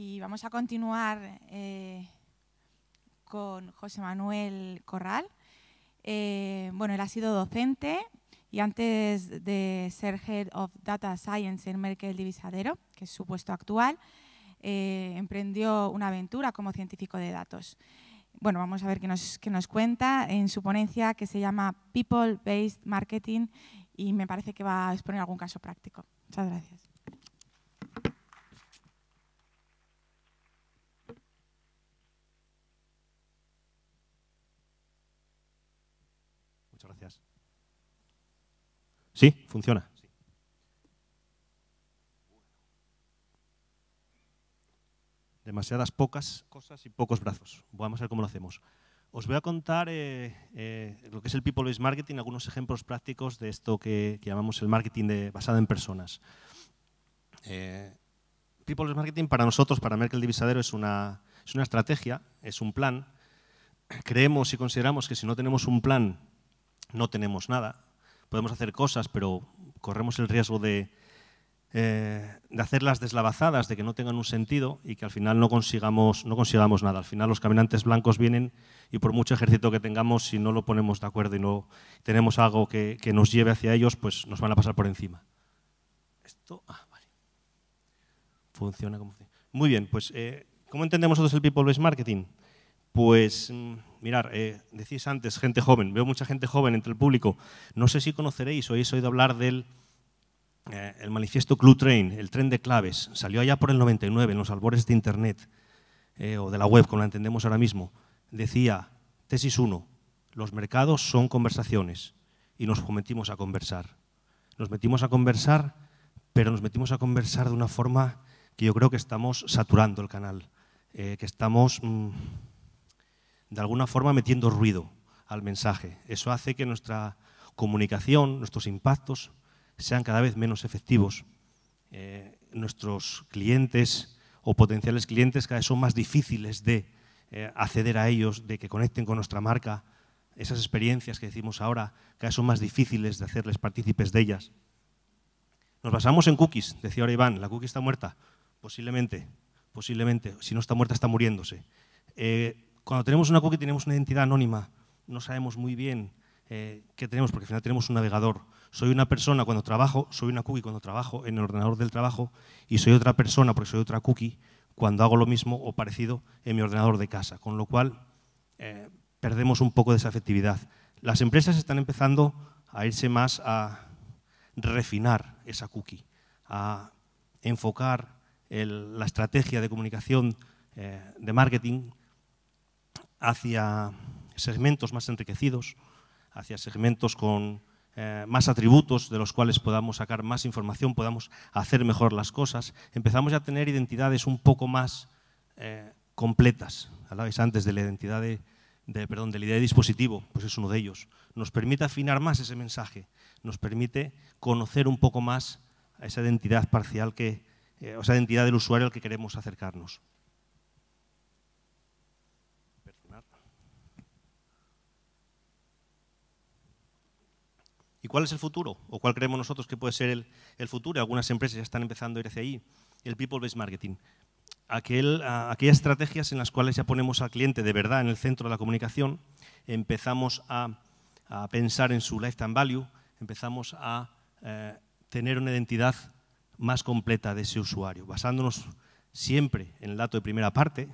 y vamos a continuar eh, con José Manuel Corral. Eh, bueno, él ha sido docente y antes de ser Head of Data Science en Merkel Divisadero, que es su puesto actual, eh, emprendió una aventura como científico de datos. Bueno, vamos a ver qué nos, qué nos cuenta en su ponencia que se llama People Based Marketing y me parece que va a exponer algún caso práctico. Muchas gracias. Sí, funciona. Demasiadas pocas cosas y pocos brazos. Vamos a ver cómo lo hacemos. Os voy a contar eh, eh, lo que es el People-Based Marketing, algunos ejemplos prácticos de esto que, llamamos el marketing basado en personas. Eh, People-Based Marketing para nosotros, para Merkel Divisadero, es es una estrategia, es un plan. Creemos y consideramos que si no tenemos un plan no tenemos nada. Podemos hacer cosas, pero corremos el riesgo de, eh, de hacerlas deslavazadas, de que no tengan un sentido y que al final no consigamos, no consigamos nada. Al final los caminantes blancos vienen y por mucho ejército que tengamos, si no lo ponemos de acuerdo y no tenemos algo que, que nos lleve hacia ellos, pues nos van a pasar por encima. Esto, ah, Funciona como Muy bien, pues eh, ¿cómo entendemos nosotros el people-based marketing? Pues mm, mirar, eh, decís antes, gente joven, veo mucha gente joven entre el público. No sé si conoceréis o habéis oído hablar del eh, el manifiesto Clue Train, el tren de claves. Salió allá por el 99, en los albores de Internet eh, o de la web, como la entendemos ahora mismo. Decía, tesis 1, los mercados son conversaciones y nos metimos a conversar. Nos metimos a conversar, pero nos metimos a conversar de una forma que yo creo que estamos saturando el canal, que estamos... Mm, de alguna forma metiendo ruido al mensaje. Eso hace que nuestra comunicación, nuestros impactos sean cada vez menos efectivos. Eh, nuestros clientes o potenciales clientes cada vez son más difíciles de eh, acceder a ellos, de que conecten con nuestra marca. Esas experiencias que decimos ahora cada vez son más difíciles de hacerles partícipes de ellas. Nos basamos en cookies, decía ahora Iván, la cookie está muerta. Posiblemente, posiblemente. Si no está muerta, está muriéndose. Eh, cuando tenemos una cookie tenemos una identidad anónima, no sabemos muy bien eh, qué tenemos, porque al final tenemos un navegador. Soy una persona cuando trabajo, soy una cookie cuando trabajo en el ordenador del trabajo y soy otra persona porque soy otra cookie cuando hago lo mismo o parecido en mi ordenador de casa, con lo cual eh, perdemos un poco de esa efectividad. Las empresas están empezando a irse más a refinar esa cookie, a enfocar la estrategia de comunicación, eh, de marketing, hacia segmentos más enriquecidos, hacia segmentos con eh, más atributos de los cuales podamos sacar más información, podamos hacer mejor las cosas, empezamos a tener identidades un poco más eh, completas. Hablabais antes de la identidad de, perdón, de la idea de dispositivo, pues es uno de ellos. Nos permite afinar más ese mensaje, nos permite conocer un poco más esa identidad parcial que, esa eh, identidad del usuario al que queremos acercarnos. ¿Y cuál es el futuro? ¿O cuál creemos nosotros que puede ser el, futuro? Algunas empresas ya están empezando a ir hacia ahí. El people-based marketing. aquellas estrategias en las cuales ya ponemos al cliente de verdad en el centro de la comunicación, empezamos a, pensar en su lifetime value, empezamos a eh, tener una identidad más completa de ese usuario, basándonos siempre en el dato de primera parte,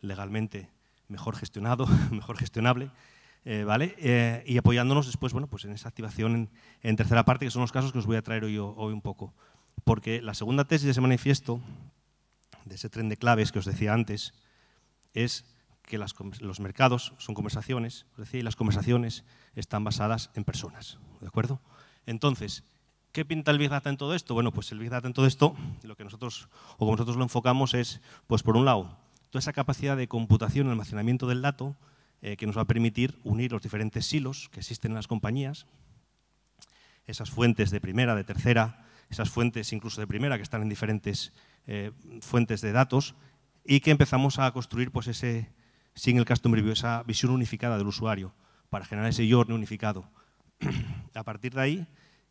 legalmente mejor gestionado, mejor gestionable, eh, ¿vale? Eh, y apoyándonos después, bueno, pues en esa activación en, tercera parte, que son los casos que os voy a traer hoy, un poco. Porque la segunda tesis de ese manifiesto, de ese tren de claves que os decía antes, es que los mercados son conversaciones, y las conversaciones están basadas en personas, ¿de acuerdo? Entonces, ¿Qué pinta el Big Data en todo esto? Bueno, pues el Big Data en todo esto, lo que nosotros, o como nosotros lo enfocamos es, pues por un lado, toda esa capacidad de computación almacenamiento del dato eh, que nos va a permitir unir los diferentes silos que existen en las compañías, esas fuentes de primera, de tercera, esas fuentes incluso de primera que están en diferentes eh, fuentes de datos y que empezamos a construir pues, ese single customer view, esa visión unificada del usuario para generar ese journey unificado. a partir de ahí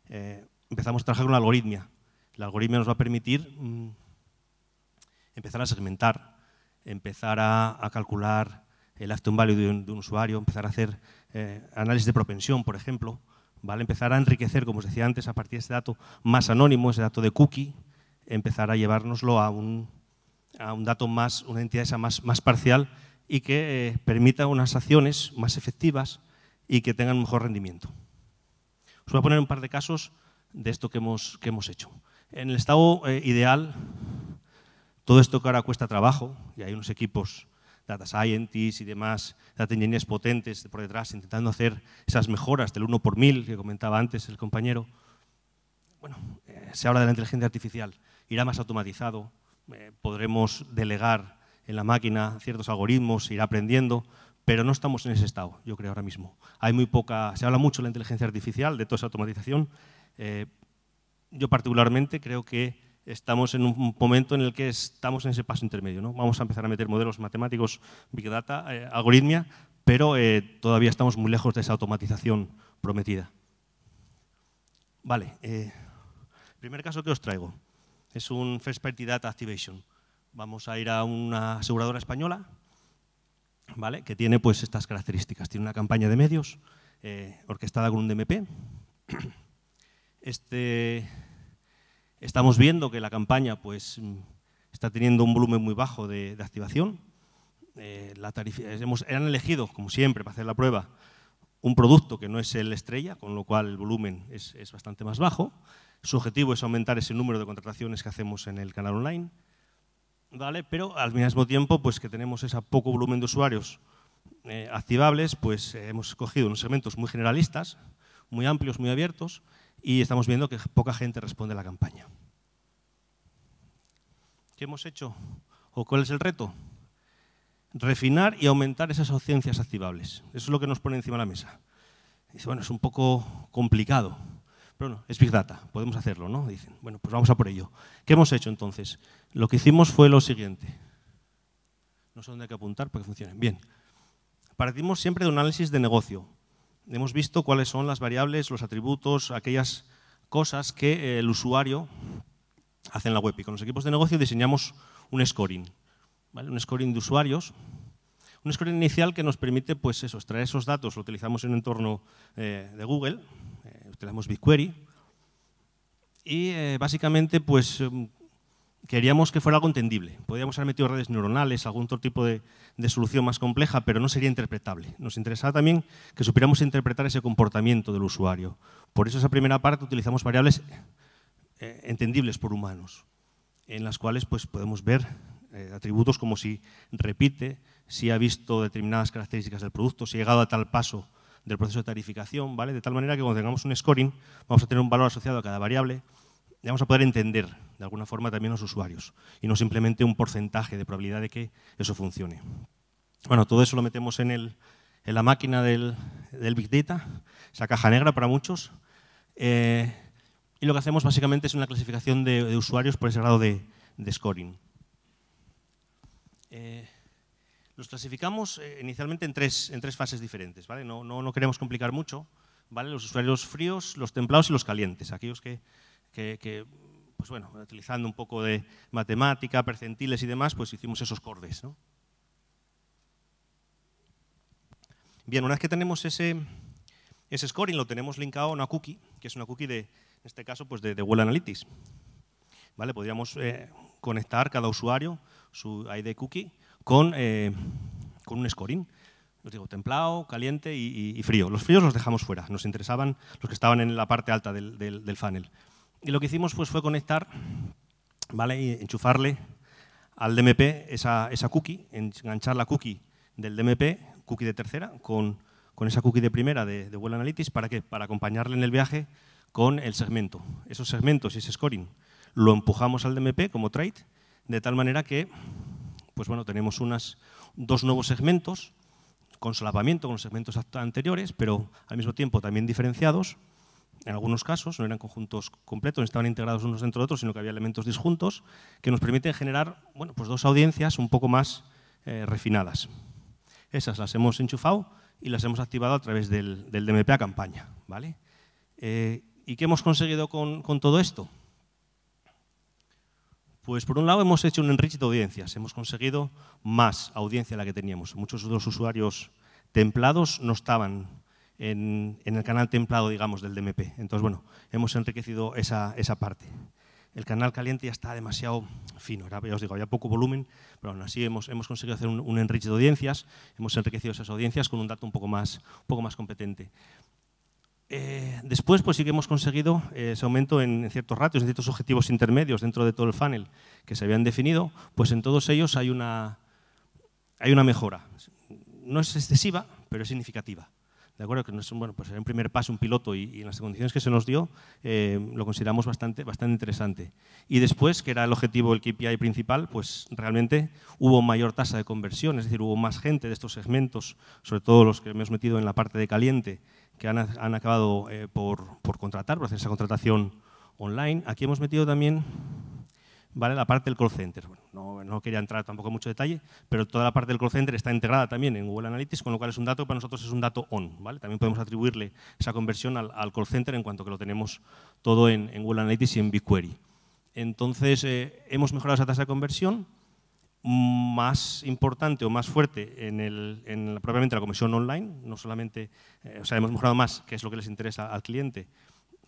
eh, empezamos a trabajar con la algoritmia. La algoritmia nos va a permitir mm, empezar a segmentar, empezar a calcular el acto Value de un, usuario, empezar a hacer eh, análisis de propensión, por ejemplo, ¿vale? empezar a enriquecer, como os decía antes, a partir de ese dato más anónimo, ese dato de cookie, empezar a llevárnoslo a un, dato más, una entidad esa más, parcial y que eh, permita unas acciones más efectivas y que tengan mejor rendimiento. Os voy a poner un par de casos de esto que hemos, hecho. En el estado eh, ideal, todo esto que ahora cuesta trabajo, y hay unos equipos data scientists y demás, data engineers potentes por detrás, intentando hacer esas mejoras del 1 por 1000 que comentaba antes el compañero. Bueno, eh, se habla de la inteligencia artificial, irá más automatizado, eh, podremos delegar en la máquina ciertos algoritmos, irá aprendiendo, pero no estamos en ese estado, yo creo, ahora mismo. Hay muy poca, se habla mucho de la inteligencia artificial, de toda esa automatización. Eh, yo particularmente creo que estamos en un momento en el que estamos en ese paso intermedio. ¿no? Vamos a empezar a meter modelos matemáticos, big data, eh, algoritmia, pero eh, todavía estamos muy lejos de esa automatización prometida. Vale, eh, primer caso que os traigo es un First Party Data Activation. Vamos a ir a una aseguradora española ¿vale? que tiene pues, estas características. Tiene una campaña de medios orquestada con un DMP. Este, Estamos viendo que la campaña pues, está teniendo un volumen muy bajo de, activación. Eh, eh, han elegido, como siempre, para hacer la prueba, un producto que no es el estrella, con lo cual el volumen es, bastante más bajo. Su objetivo es aumentar ese número de contrataciones que hacemos en el canal online. ¿vale? Pero al mismo tiempo pues, que tenemos ese poco volumen de usuarios eh, activables, pues hemos escogido unos segmentos muy generalistas, muy amplios, muy abiertos, y estamos viendo que poca gente responde a la campaña. ¿Qué hemos hecho? ¿O cuál es el reto? Refinar y aumentar esas ausencias activables. Eso es lo que nos pone encima la mesa. Dice, bueno, es un poco complicado, pero bueno, es Big Data, podemos hacerlo, ¿no? Dicen, bueno, pues vamos a por ello. ¿Qué hemos hecho entonces? Lo que hicimos fue lo siguiente. No sé dónde hay que apuntar para que funcionen. Bien. Partimos siempre de un análisis de negocio. Hemos visto cuáles son las variables, los atributos, aquellas cosas que el usuario hacen la web y con los equipos de negocio diseñamos un scoring, ¿vale? un scoring de usuarios, un scoring inicial que nos permite pues eso, extraer esos datos, lo utilizamos en un entorno eh, de Google, eh, utilizamos BigQuery y eh, básicamente pues em, queríamos que fuera algo entendible. Podríamos haber metido redes neuronales, algún otro tipo de, de, solución más compleja, pero no sería interpretable. Nos interesaba también que supiéramos interpretar ese comportamiento del usuario. Por eso esa primera parte utilizamos variables eh, entendibles por humanos, en las cuales pues, podemos ver eh, atributos como si repite, si ha visto determinadas características del producto, si ha llegado a tal paso del proceso de tarificación, ¿vale? De tal manera que cuando tengamos un scoring vamos a tener un valor asociado a cada variable y vamos a poder entender de alguna forma también a los usuarios y no simplemente un porcentaje de probabilidad de que eso funcione. Bueno, todo eso lo metemos en, la máquina del, Big Data, esa caja negra para muchos, eh, y lo que hacemos básicamente es una clasificación de, usuarios por ese grado de, scoring. Eh, los clasificamos eh, inicialmente en tres, en tres fases diferentes, No, no, queremos complicar mucho, ¿vale? Los usuarios fríos, los templados y los calientes, aquellos que, pues bueno, utilizando un poco de matemática, percentiles y demás, pues hicimos esos cordes, Bien, una vez que tenemos ese, ese scoring, lo tenemos linkado a una cookie, que es una cookie de, en este caso pues de, de Google Analytics. ¿Vale? Podríamos eh, conectar cada usuario, su ID cookie, eh, con, un scoring. Os digo, templado, caliente y, frío. Los fríos los dejamos fuera, nos interesaban los que estaban en la parte alta del, funnel. Y lo que hicimos pues, fue conectar ¿vale? y enchufarle al DMP esa, esa cookie, enganchar la cookie del DMP, cookie de tercera, con, esa cookie de primera de, de Google Analytics, ¿para qué? Para acompañarle en el viaje con el segmento. Esos segmentos y ese scoring lo empujamos al DMP como trade, de tal manera que pues bueno, tenemos unas, dos nuevos segmentos con solapamiento con los segmentos anteriores, pero al mismo tiempo también diferenciados. En algunos casos no eran conjuntos completos, no estaban integrados unos dentro de otros, sino que había elementos disjuntos que nos permiten generar bueno, pues dos audiencias un poco más eh, refinadas. Esas las hemos enchufado y las hemos activado a través del, DMP a campaña. ¿vale? Eh, ¿Y qué hemos conseguido con, todo esto? Pues por un lado hemos hecho un enrique de audiencias, hemos conseguido más audiencia de la que teníamos. Muchos de los usuarios templados no estaban en, el canal templado, digamos, del DMP. Entonces, bueno, hemos enriquecido esa, parte. El canal caliente ya está demasiado fino, ya os digo, había poco volumen, pero aún así hemos, hemos conseguido hacer un, un de audiencias, hemos enriquecido esas audiencias con un dato un poco más, un poco más competente. Eh, después, pues sí que hemos conseguido eh, ese aumento en, ciertos ratios, en ciertos objetivos intermedios dentro de todo el funnel que se habían definido, pues en todos ellos hay una, hay una mejora. No es excesiva, pero es significativa. De acuerdo, que no es un, bueno, pues en primer paso un piloto y, en las condiciones que se nos dio eh, lo consideramos bastante, bastante interesante. Y después, que era el objetivo, el KPI principal, pues realmente hubo mayor tasa de conversión, es decir, hubo más gente de estos segmentos, sobre todo los que hemos metido en la parte de caliente, que han, acabado eh, por, contratar, por hacer esa contratación online. Aquí hemos metido también ¿vale? la parte del call center. no, quería entrar tampoco en mucho detalle, pero toda la parte del call center está integrada también en Google Analytics, con lo cual es un dato para nosotros es un dato on. ¿vale? También podemos atribuirle esa conversión al, call center en cuanto que lo tenemos todo en, Google Analytics y en BigQuery. Entonces, eh, hemos mejorado esa tasa de conversión más importante o más fuerte en, el, propiamente la comisión online, no solamente, eh, o sea, hemos mejorado más, que es lo que les interesa al cliente,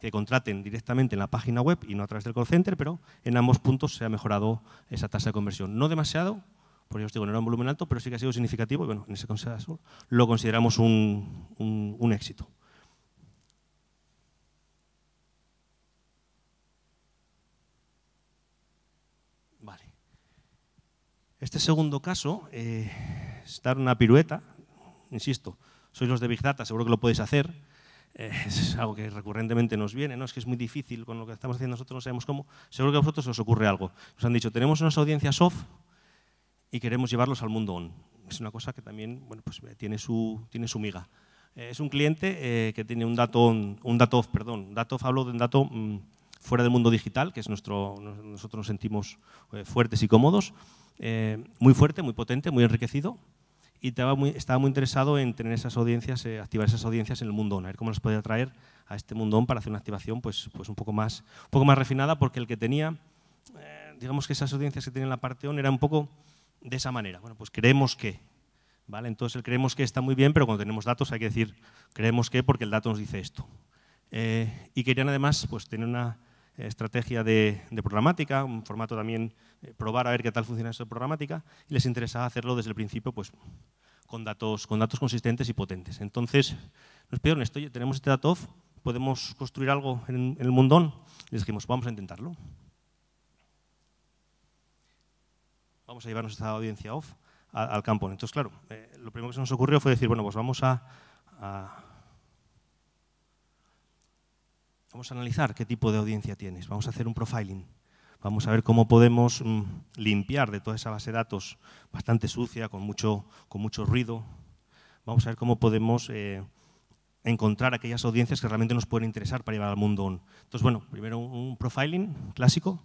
que contraten directamente en la página web y no a través del call center, pero en ambos puntos se ha mejorado esa tasa de conversión. No demasiado, porque os digo, no era un volumen alto, pero sí que ha sido significativo y bueno, en ese caso lo consideramos un éxito. Este segundo caso eh, es dar una pirueta, insisto, sois los de Big Data, seguro que lo podéis hacer, eh, es algo que recurrentemente nos viene, ¿no? es que es muy difícil con lo que estamos haciendo nosotros, no sabemos cómo, seguro que a vosotros os ocurre algo. Nos han dicho, tenemos unas audiencias off y queremos llevarlos al mundo on. Es una cosa que también bueno, pues, eh, tiene, su, tiene su miga. Eh, es un cliente que tiene un dato, un dato off, perdón, dato hablo de un dato... Mm, fuera del mundo digital, que es nuestro, nosotros nos sentimos eh, fuertes y cómodos, eh, muy fuerte, muy potente, muy enriquecido, y estaba muy, estaba muy interesado en tener esas audiencias, eh, activar esas audiencias en el mundo a ver cómo nos podía atraer a este mundón para hacer una activación pues, pues un, poco más, un poco más refinada, porque el que tenía, digamos que esas audiencias que tenía en la parte on era un poco de esa manera. Bueno, pues creemos que, ¿vale? Entonces el creemos que está muy bien, pero cuando tenemos datos hay que decir creemos que porque el dato nos dice esto. y querían además pues, tener una estrategia de, programática, un formato también eh, probar a ver qué tal funciona esa programática, y les interesaba hacerlo desde el principio pues, con, datos, con datos consistentes y potentes. Entonces nos pidieron esto, tenemos este dato off, podemos construir algo en, el mundón, y les dijimos, vamos a intentarlo. Vamos a llevarnos esta audiencia off al campo. Entonces, claro, eh, lo primero que se nos ocurrió fue decir, bueno, pues vamos a Vamos a analizar qué tipo de audiencia tienes. Vamos a hacer un profiling. Vamos a ver cómo podemos mm, limpiar de toda esa base de datos bastante sucia, con mucho, con mucho ruido. Vamos a ver cómo podemos eh, encontrar aquellas audiencias que realmente nos pueden interesar para llevar al mundo Entonces, bueno, primero un profiling clásico.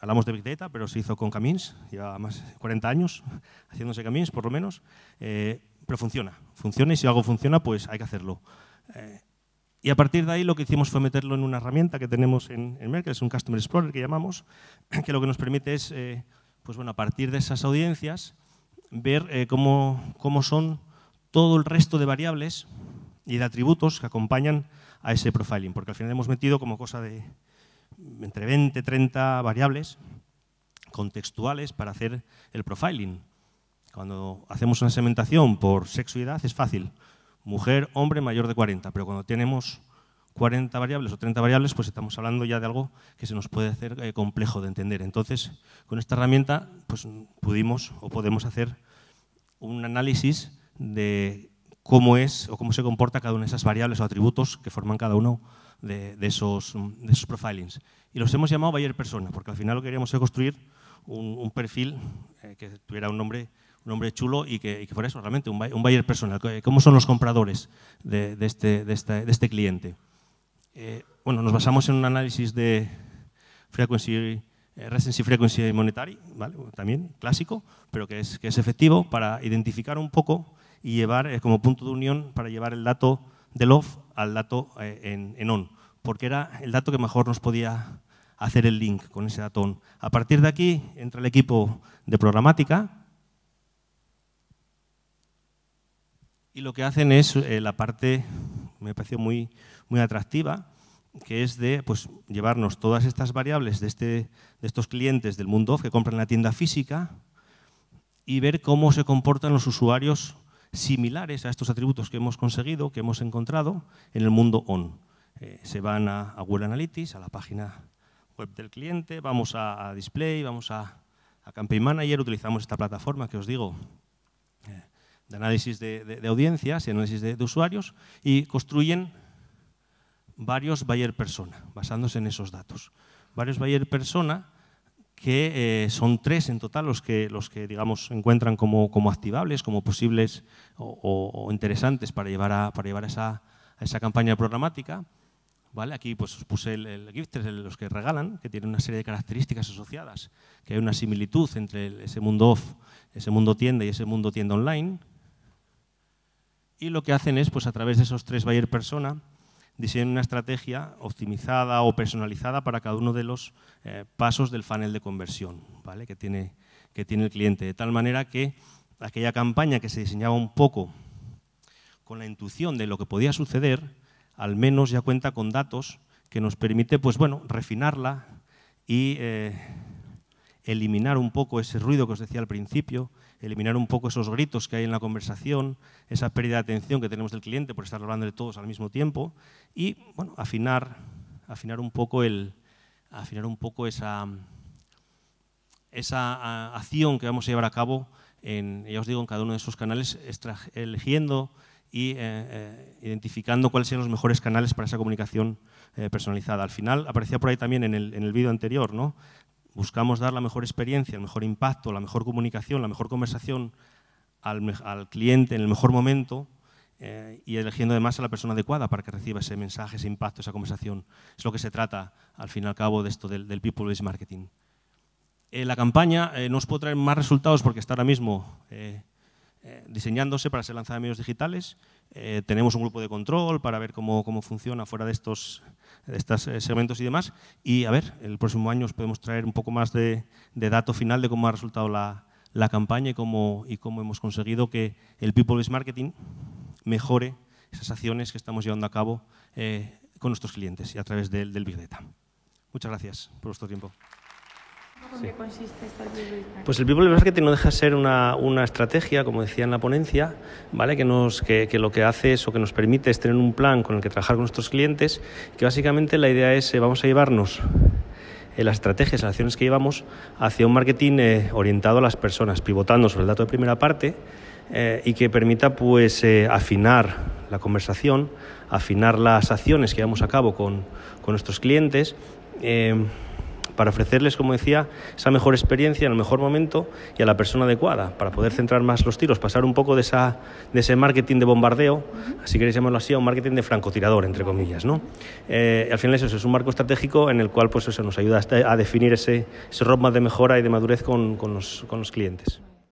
Hablamos de Big Data, pero se hizo con Camins. Lleva más de 40 años haciéndose Camins, por lo menos. Eh, pero funciona. Funciona y si algo funciona, pues hay que hacerlo. Eh, y a partir de ahí lo que hicimos fue meterlo en una herramienta que tenemos en, en es un Customer Explorer que llamamos, que lo que nos permite es, eh, pues bueno, a partir de esas audiencias, ver eh, cómo, cómo son todo el resto de variables y de atributos que acompañan a ese profiling, porque al final hemos metido como cosa de entre 20, 30 variables contextuales para hacer el profiling. Cuando hacemos una segmentación por sexo y edad es fácil mujer, hombre, mayor de 40. Pero cuando tenemos 40 variables o 30 variables, pues estamos hablando ya de algo que se nos puede hacer eh, complejo de entender. Entonces, con esta herramienta, pues pudimos o podemos hacer un análisis de cómo es o cómo se comporta cada una de esas variables o atributos que forman cada uno de, esos, de profilings. Y los hemos llamado Bayer Persona, porque al final lo que queríamos es construir un, perfil eh, que tuviera un nombre un hombre chulo y que, y fuera eso, realmente un, buyer personal. ¿Cómo son los compradores de, de, este, este cliente? Eh, bueno, nos basamos en un análisis de frequency, eh, recency frequency monetary, ¿vale? también clásico, pero que es, que es efectivo para identificar un poco y llevar eh, como punto de unión para llevar el dato del off al dato en, on, porque era el dato que mejor nos podía hacer el link con ese dato on. A partir de aquí entra el equipo de programática, Y lo que hacen es eh, la parte, me pareció muy, muy atractiva, que es de pues, llevarnos todas estas variables de, este, de estos clientes del mundo off que compran la tienda física y ver cómo se comportan los usuarios similares a estos atributos que hemos conseguido, que hemos encontrado en el mundo on. Eh, se van a, Google Analytics, a la página web del cliente, vamos a, Display, vamos a, a Campaign Manager, utilizamos esta plataforma que os digo, de análisis de, audiencias y análisis de, usuarios y construyen varios Bayer persona, basándose en esos datos. Varios Bayer persona que eh, son tres en total los que, los que digamos, encuentran como, como activables, como posibles o, interesantes para llevar a, para llevar esa, campaña programática. ¿Vale? Aquí pues, os puse el, el Gifter, los que regalan, que tiene una serie de características asociadas, que hay una similitud entre ese mundo off, ese mundo tienda y ese mundo tienda online, y lo que hacen es, pues a través de esos tres buyer persona, diseñan una estrategia optimizada o personalizada para cada uno de los eh, pasos del funnel de conversión ¿vale? que, tiene, el cliente. De tal manera que aquella campaña que se diseñaba un poco con la intuición de lo que podía suceder, al menos ya cuenta con datos que nos permite, pues bueno, refinarla y eh, eliminar un poco ese ruido que os decía al principio, eliminar un poco esos gritos que hay en la conversación, esa pérdida de atención que tenemos del cliente por estar hablando de todos al mismo tiempo y bueno, afinar, afinar un poco, el, afinar un poco esa, esa acción que vamos a llevar a cabo, en, ya os digo, en cada uno de esos canales, eligiendo y eh, eh, identificando cuáles sean los mejores canales para esa comunicación eh, personalizada. Al final, aparecía por ahí también en el, en el vídeo anterior, ¿no? buscamos dar la mejor experiencia, el mejor impacto, la mejor comunicación, la mejor conversación al, cliente en el mejor momento eh, y eligiendo además a la persona adecuada para que reciba ese mensaje, ese impacto, esa conversación. Es lo que se trata, al fin y al cabo, de esto del, people-based marketing. Eh, la campaña nos eh, no traer más resultados porque está ahora mismo diseñándose para ser lanzada en medios digitales, eh, tenemos un grupo de control para ver cómo, funciona fuera de estos, de estos eh, segmentos y demás. Y a ver, el próximo año os podemos traer un poco más de, de dato final de cómo ha resultado la, campaña y cómo, hemos conseguido que el People-Based Marketing mejore esas acciones que estamos llevando a cabo eh, con nuestros clientes y a través del Big Data. Muchas gracias por vuestro tiempo. ¿En qué consiste esta Pues el people marketing no deja de ser una, estrategia, como decía en la ponencia, ¿vale? que, nos, que, lo que hace es o que nos permite es tener un plan con el que trabajar con nuestros clientes, que básicamente la idea es eh, vamos a llevarnos eh, las estrategias, las acciones que llevamos hacia un marketing eh, orientado a las personas, pivotando sobre el dato de primera parte y que permita pues afinar la conversación, afinar las acciones que llevamos a cabo con, con nuestros clientes para ofrecerles, como decía, esa mejor experiencia en el mejor momento y a la persona adecuada, para poder centrar más los tiros, pasar un poco de, ese marketing de bombardeo, así queréis llamarlo así, a un marketing de francotirador, entre comillas. ¿no? Eh, al final eso es un marco estratégico en el cual pues, eso nos ayuda a definir ese, ese roadmap de mejora y de madurez con los clientes.